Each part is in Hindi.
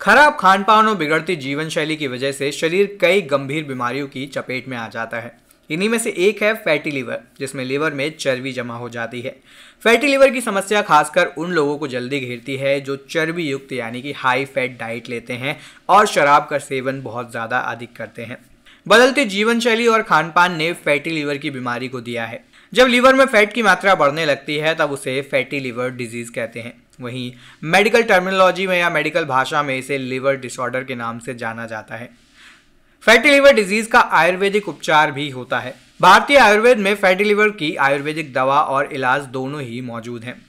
खराब खान पान और बिगड़ती जीवन शैली की वजह से शरीर कई गंभीर बीमारियों की चपेट में आ जाता है इन्हीं में से एक है फैटी लीवर जिसमें लीवर में चर्बी जमा हो जाती है फैटी लीवर की समस्या खासकर उन लोगों को जल्दी घेरती है जो चर्बी युक्त यानी कि हाई फैट डाइट लेते हैं और शराब का सेवन बहुत ज़्यादा अधिक करते हैं बदलती जीवन शैली और खान पान ने फैटी लीवर की बीमारी को दिया है जब लीवर में फैट की मात्रा बढ़ने लगती है तब उसे फैटी लीवर डिजीज़ कहते हैं वहीं मेडिकल टर्मिनोलॉजी में या मेडिकल भाषा में इसे लिवर डिसऑर्डर के नाम से जाना जाता है फैटी लिवर डिजीज का आयुर्वेदिक उपचार भी होता है भारतीय आयुर्वेद में फैटी लिवर की आयुर्वेदिक दवा और इलाज दोनों ही मौजूद हैं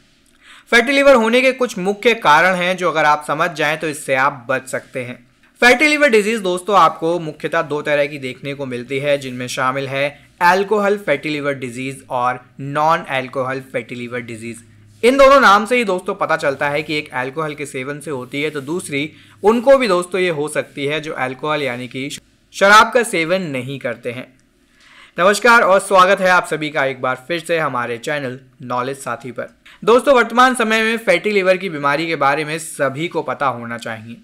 फैटी लिवर होने के कुछ मुख्य कारण हैं जो अगर आप समझ जाएं तो इससे आप बच सकते हैं फैटी लिवर डिजीज दोस्तों आपको मुख्यतः दो तरह की देखने को मिलती है जिनमें शामिल है एल्कोहल फैटी लिवर डिजीज और non alcohol fatty liver disease इन दोनों नाम से ही दोस्तों पता चलता है कि एक अल्कोहल के सेवन से होती है तो दूसरी उनको भी दोस्तों ये हो सकती है जो अल्कोहल यानी कि शराब का सेवन नहीं करते हैं नमस्कार और स्वागत है आप सभी का एक बार फिर से हमारे चैनल नॉलेज साथी पर दोस्तों वर्तमान समय में फैटी लिवर की बीमारी के बारे में सभी को पता होना चाहिए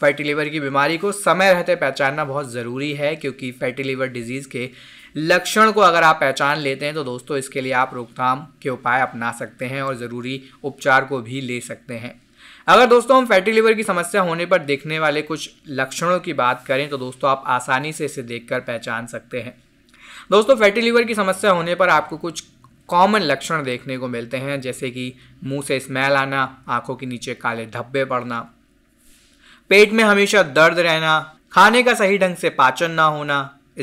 फैटी लिवर की बीमारी को समय रहते पहचानना बहुत ज़रूरी है क्योंकि फैटी लिवर डिजीज़ के लक्षण को अगर आप पहचान लेते हैं तो दोस्तों इसके लिए आप रोकथाम के उपाय अपना सकते हैं और ज़रूरी उपचार को भी ले सकते हैं अगर दोस्तों हम फैटी लिवर की समस्या होने पर देखने वाले कुछ लक्षणों की बात करें तो दोस्तों आप आसानी से इसे देख पहचान सकते हैं दोस्तों फैटी लिवर की समस्या होने पर आपको कुछ कॉमन लक्षण देखने को मिलते हैं जैसे कि मुंह से स्मेल आना आंखों के नीचे काले धब्बे पड़ना पेट में हमेशा दर्द रहना खाने का सही ढंग से पाचन ना होना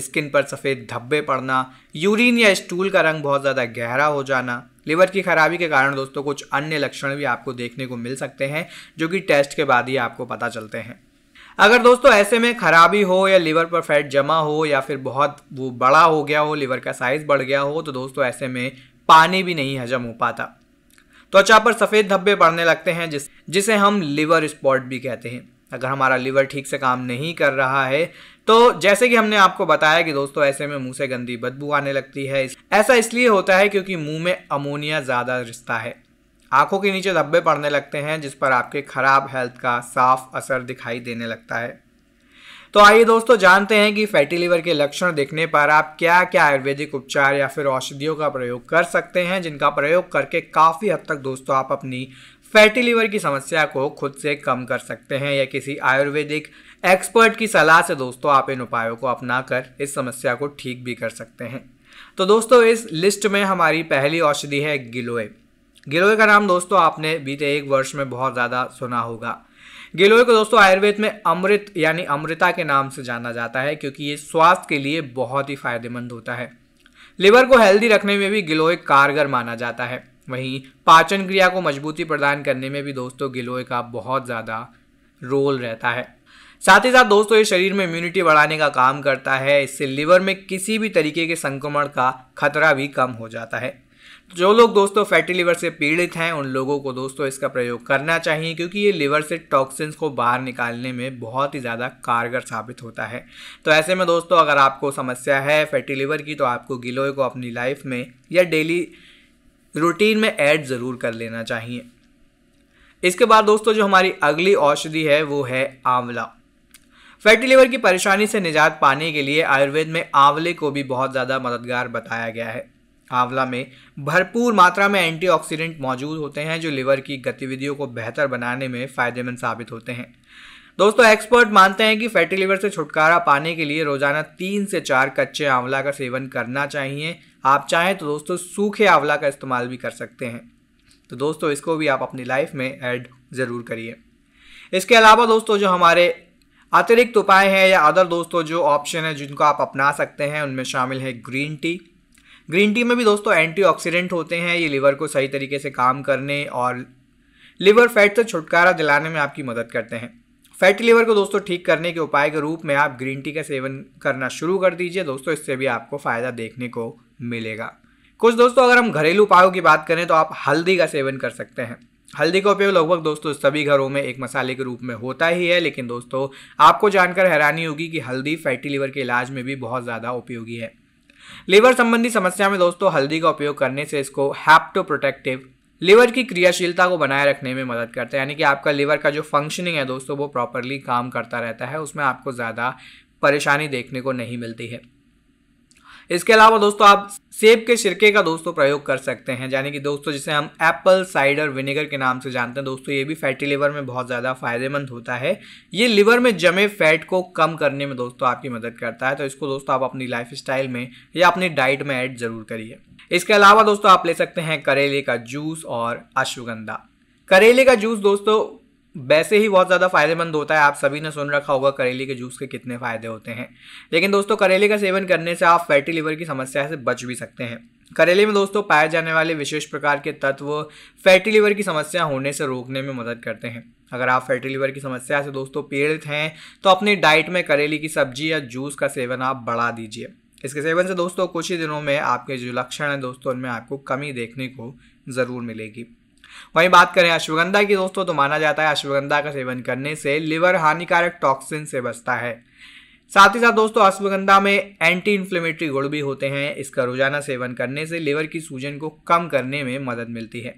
स्किन पर सफ़ेद धब्बे पड़ना यूरिन या स्टूल का रंग बहुत ज़्यादा गहरा हो जाना लिवर की खराबी के कारण दोस्तों कुछ अन्य लक्षण भी आपको देखने को मिल सकते हैं जो कि टेस्ट के बाद ही आपको पता चलते हैं अगर दोस्तों ऐसे में खराबी हो या लीवर पर फैट जमा हो या फिर बहुत वो बड़ा हो गया हो लीवर का साइज बढ़ गया हो तो दोस्तों ऐसे में पानी भी नहीं हजम हो पाता त्वचा तो पर सफ़ेद धब्बे पड़ने लगते हैं जिस जिसे हम लीवर स्पॉट भी कहते हैं अगर हमारा लीवर ठीक से काम नहीं कर रहा है तो जैसे कि हमने आपको बताया कि दोस्तों ऐसे में मुंह से गंदी बदबू आने लगती है ऐसा इसलिए होता है क्योंकि मुंह में अमोनिया ज़्यादा रिश्ता है आंखों के नीचे धब्बे पड़ने लगते हैं जिस पर आपके खराब हेल्थ का साफ असर दिखाई देने लगता है तो आइए दोस्तों जानते हैं कि फैटी लीवर के लक्षण देखने पर आप क्या क्या आयुर्वेदिक उपचार या फिर औषधियों का प्रयोग कर सकते हैं जिनका प्रयोग करके काफ़ी हद तक दोस्तों आप अपनी फैटी लीवर की समस्या को खुद से कम कर सकते हैं या किसी आयुर्वेदिक एक्सपर्ट की सलाह से दोस्तों आप इन उपायों को अपना कर इस समस्या को ठीक भी कर सकते हैं तो दोस्तों इस लिस्ट में हमारी पहली औषधि है गिलोय गिलोय का नाम दोस्तों आपने बीते एक वर्ष में बहुत ज़्यादा सुना होगा गिलोय को दोस्तों आयुर्वेद में अमृत यानी अमृता के नाम से जाना जाता है क्योंकि ये स्वास्थ्य के लिए बहुत ही फायदेमंद होता है लिवर को हेल्दी रखने में भी गिलोय कारगर माना जाता है वहीं पाचन क्रिया को मजबूती प्रदान करने में भी दोस्तों गिलोय का बहुत ज़्यादा रोल रहता है साथ ही साथ दोस्तों ये शरीर में इम्यूनिटी बढ़ाने का काम करता है इससे लिवर में किसी भी तरीके के संक्रमण का खतरा भी कम हो जाता है जो लोग दोस्तों फैटी लिवर से पीड़ित हैं उन लोगों को दोस्तों इसका प्रयोग करना चाहिए क्योंकि ये लिवर से टॉक्सिन्स को बाहर निकालने में बहुत ही ज़्यादा कारगर साबित होता है तो ऐसे में दोस्तों अगर आपको समस्या है फैटी लिवर की तो आपको गिलोय को अपनी लाइफ में या डेली रूटीन में ऐड ज़रूर कर लेना चाहिए इसके बाद दोस्तों जो हमारी अगली औषधि है वो है आंवला फैटी लीवर की परेशानी से निजात पाने के लिए आयुर्वेद में आंवले को भी बहुत ज़्यादा मददगार बताया गया है आंवला में भरपूर मात्रा में एंटीऑक्सीडेंट मौजूद होते हैं जो लिवर की गतिविधियों को बेहतर बनाने में फ़ायदेमंद साबित होते हैं दोस्तों एक्सपर्ट मानते हैं कि फैटी लीवर से छुटकारा पाने के लिए रोजाना तीन से चार कच्चे आंवला का सेवन करना चाहिए आप चाहें तो दोस्तों सूखे आंवला का इस्तेमाल भी कर सकते हैं तो दोस्तों इसको भी आप अपनी लाइफ में ऐड ज़रूर करिए इसके अलावा दोस्तों जो हमारे अतिरिक्त उपाय हैं या अदर दोस्तों जो ऑप्शन है जिनको आप अपना सकते हैं उनमें शामिल है ग्रीन टी ग्रीन टी में भी दोस्तों एंटीऑक्सीडेंट होते हैं ये लीवर को सही तरीके से काम करने और लिवर फैट से छुटकारा दिलाने में आपकी मदद करते हैं फैटी लीवर को दोस्तों ठीक करने के उपाय के रूप में आप ग्रीन टी का सेवन करना शुरू कर दीजिए दोस्तों इससे भी आपको फ़ायदा देखने को मिलेगा कुछ दोस्तों अगर हम घरेलू उपायों की बात करें तो आप हल्दी का सेवन कर सकते हैं हल्दी का उपयोग लगभग दोस्तों सभी घरों में एक मसाले के रूप में होता ही है लेकिन दोस्तों आपको जानकर हैरानी होगी कि हल्दी फैटी लीवर के इलाज में भी बहुत ज़्यादा उपयोगी है लीवर संबंधी समस्या में दोस्तों हल्दी का उपयोग करने से इसको हैप्टो प्रोटेक्टिव लीवर की क्रियाशीलता को बनाए रखने में मदद करता है यानी कि आपका लीवर का जो फंक्शनिंग है दोस्तों वो प्रॉपरली काम करता रहता है उसमें आपको ज़्यादा परेशानी देखने को नहीं मिलती है इसके अलावा दोस्तों आप सेब के सिरके का दोस्तों प्रयोग कर सकते हैं यानी कि दोस्तों जिसे हम एप्पल साइडर विनेगर के नाम से जानते हैं दोस्तों ये भी फैटी लिवर में बहुत ज़्यादा फायदेमंद होता है ये लिवर में जमे फैट को कम करने में दोस्तों आपकी मदद करता है तो इसको दोस्तों आप अपनी लाइफ स्टाइल में या अपनी डाइट में ऐड ज़रूर करिए इसके अलावा दोस्तों आप ले सकते हैं करेले का जूस और अश्वगंधा करेले का जूस दोस्तों वैसे ही बहुत ज़्यादा फायदेमंद होता है आप सभी ने सुन रखा होगा करेले के जूस के कितने फ़ायदे होते हैं लेकिन दोस्तों करेले का सेवन करने से आप फैटी लीवर की समस्या से बच भी सकते हैं करेले में दोस्तों पाए जाने वाले विशेष प्रकार के तत्व फैटी लीवर की समस्या होने से रोकने में मदद करते हैं अगर आप फैटी लीवर की समस्या से दोस्तों पीड़ित हैं तो अपनी डाइट में करेले की सब्जी या जूस का सेवन आप बढ़ा दीजिए इसके सेवन से दोस्तों कुछ ही दिनों में आपके जो लक्षण हैं दोस्तों उनमें आपको कमी देखने को ज़रूर मिलेगी वहीं बात करें अश्वगंधा की दोस्तों तो माना जाता है अश्वगंधा का सेवन करने से लिवर हानिकारक टॉक्सिन से बचता है साथ ही साथ दोस्तों अश्वगंधा में एंटी इन्फ्लेमेटरी गुड़ भी होते हैं इसका रोजाना सेवन करने से लिवर की सूजन को कम करने में मदद मिलती है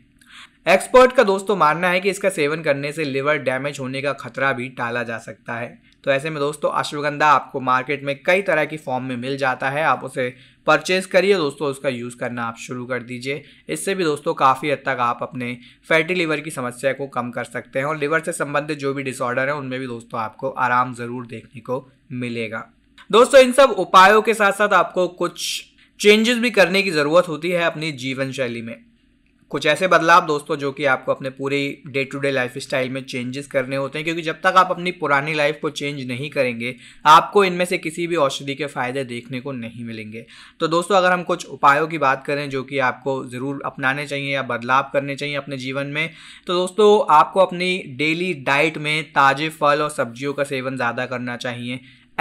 एक्सपर्ट का दोस्तों मानना है कि इसका सेवन करने से लिवर डैमेज होने का खतरा भी टाला जा सकता है तो ऐसे में दोस्तों अश्वगंधा आपको मार्केट में कई तरह की फॉर्म में मिल जाता है आप उसे परचेज करिए दोस्तों उसका यूज़ करना आप शुरू कर दीजिए इससे भी दोस्तों काफ़ी हद तक आप अपने फैटी लिवर की समस्या को कम कर सकते हैं और लीवर से संबंधित जो भी डिसऑर्डर है उनमें भी दोस्तों आपको आराम ज़रूर देखने को मिलेगा दोस्तों इन सब उपायों के साथ साथ आपको कुछ चेंजेस भी करने की ज़रूरत होती है अपनी जीवन शैली में कुछ ऐसे बदलाव दोस्तों जो कि आपको अपने पूरे day to day life style में चेंजेस करने होते हैं क्योंकि जब तक आप अपनी पुरानी लाइफ को चेंज नहीं करेंगे आपको इनमें से किसी भी औषधि के फ़ायदे देखने को नहीं मिलेंगे तो दोस्तों अगर हम कुछ उपायों की बात करें जो कि आपको ज़रूर अपनाने चाहिए या बदलाव करने चाहिए अपने जीवन में तो दोस्तों आपको अपनी डेली डाइट में ताज़े फल और सब्जियों का सेवन ज़्यादा करना चाहिए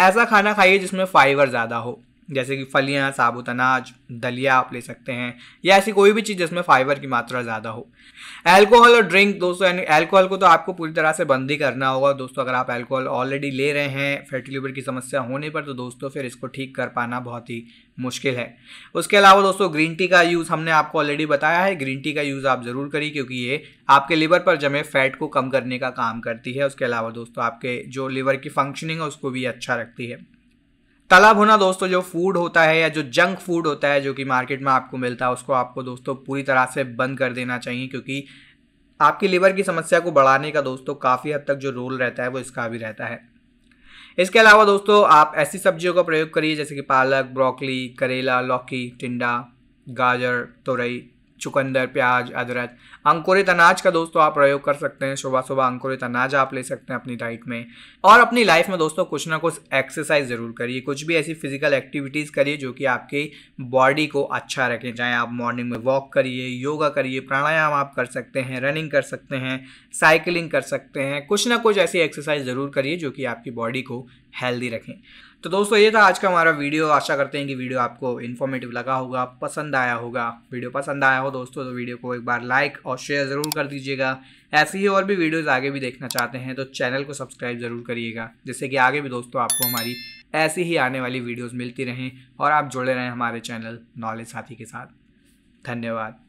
ऐसा खाना खाइए जिसमें फाइबर ज़्यादा हो जैसे कि फलियाँ साबुत अनाज दलिया आप ले सकते हैं या ऐसी कोई भी चीज़ जिसमें फाइबर की मात्रा ज़्यादा हो अल्कोहल और ड्रिंक दोस्तों यानी अल्कोहल को तो आपको पूरी तरह से बंद ही करना होगा दोस्तों अगर आप अल्कोहल ऑलरेडी ले रहे हैं फैटी लीवर की समस्या होने पर तो दोस्तों फिर इसको ठीक कर पाना बहुत ही मुश्किल है उसके अलावा दोस्तों ग्रीन टी का यूज़ हमने आपको ऑलरेडी बताया है ग्रीन टी का यूज़ आप ज़रूर करिए क्योंकि ये आपके लीवर पर जमे फैट को कम करने का काम करती है उसके अलावा दोस्तों आपके जो लीवर की फंक्शनिंग है उसको भी अच्छा रखती है तला भुना दोस्तों जो फूड होता है या जो जंक फूड होता है जो कि मार्केट में आपको मिलता है उसको आपको दोस्तों पूरी तरह से बंद कर देना चाहिए क्योंकि आपकी लीवर की समस्या को बढ़ाने का दोस्तों काफ़ी हद तक जो रोल रहता है वो इसका भी रहता है इसके अलावा दोस्तों आप ऐसी सब्जियों का प्रयोग करिए जैसे कि पालक ब्रोकली करेला लौकी टिंडा गाजर तुरई चुकंदर प्याज अदरक अंकुरित अनाज का दोस्तों आप प्रयोग कर सकते हैं सुबह सुबह अंकुरित अनाज आप ले सकते हैं अपनी डाइट में और अपनी लाइफ में दोस्तों कुछ ना कुछ एक्सरसाइज ज़रूर करिए कुछ भी ऐसी फिजिकल एक्टिविटीज़ करिए जो कि आपकी बॉडी को अच्छा रखें चाहे आप मॉर्निंग में वॉक करिए योगा करिए प्राणायाम आप कर सकते हैं रनिंग कर सकते हैं साइकिलिंग कर सकते हैं कुछ ना कुछ ऐसी एक्सरसाइज ज़रूर करिए जो कि आपकी बॉडी को हेल्दी रखें तो दोस्तों ये था आज का हमारा वीडियो आशा करते हैं कि वीडियो आपको इन्फॉर्मेटिव लगा होगा पसंद आया होगा वीडियो पसंद आया हो दोस्तों तो वीडियो को एक बार लाइक और शेयर ज़रूर कर दीजिएगा ऐसी ही और भी वीडियोज़ आगे भी देखना चाहते हैं तो चैनल को सब्सक्राइब ज़रूर करिएगा जिससे कि आगे भी दोस्तों आपको हमारी ऐसी ही आने वाली वीडियोज़ मिलती रहें और आप जुड़े रहें हमारे चैनल नॉलेज साथी के साथ धन्यवाद